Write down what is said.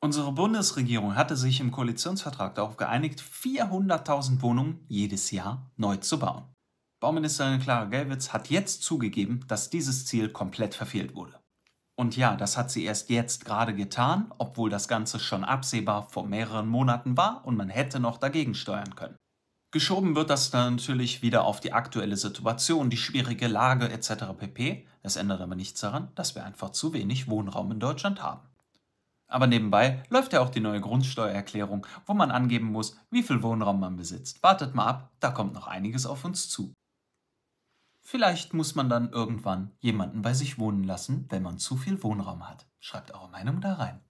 Unsere Bundesregierung hatte sich im Koalitionsvertrag darauf geeinigt, 400.000 Wohnungen jedes Jahr neu zu bauen. Bauministerin Clara Gelwitz hat jetzt zugegeben, dass dieses Ziel komplett verfehlt wurde. Und ja, das hat sie erst jetzt gerade getan, obwohl das Ganze schon absehbar vor mehreren Monaten war und man hätte noch dagegen steuern können. Geschoben wird das dann natürlich wieder auf die aktuelle Situation, die schwierige Lage etc. pp. Es ändert aber nichts daran, dass wir einfach zu wenig Wohnraum in Deutschland haben. Aber nebenbei läuft ja auch die neue Grundsteuererklärung, wo man angeben muss, wie viel Wohnraum man besitzt. Wartet mal ab, da kommt noch einiges auf uns zu. Vielleicht muss man dann irgendwann jemanden bei sich wohnen lassen, wenn man zu viel Wohnraum hat. Schreibt eure Meinung da rein.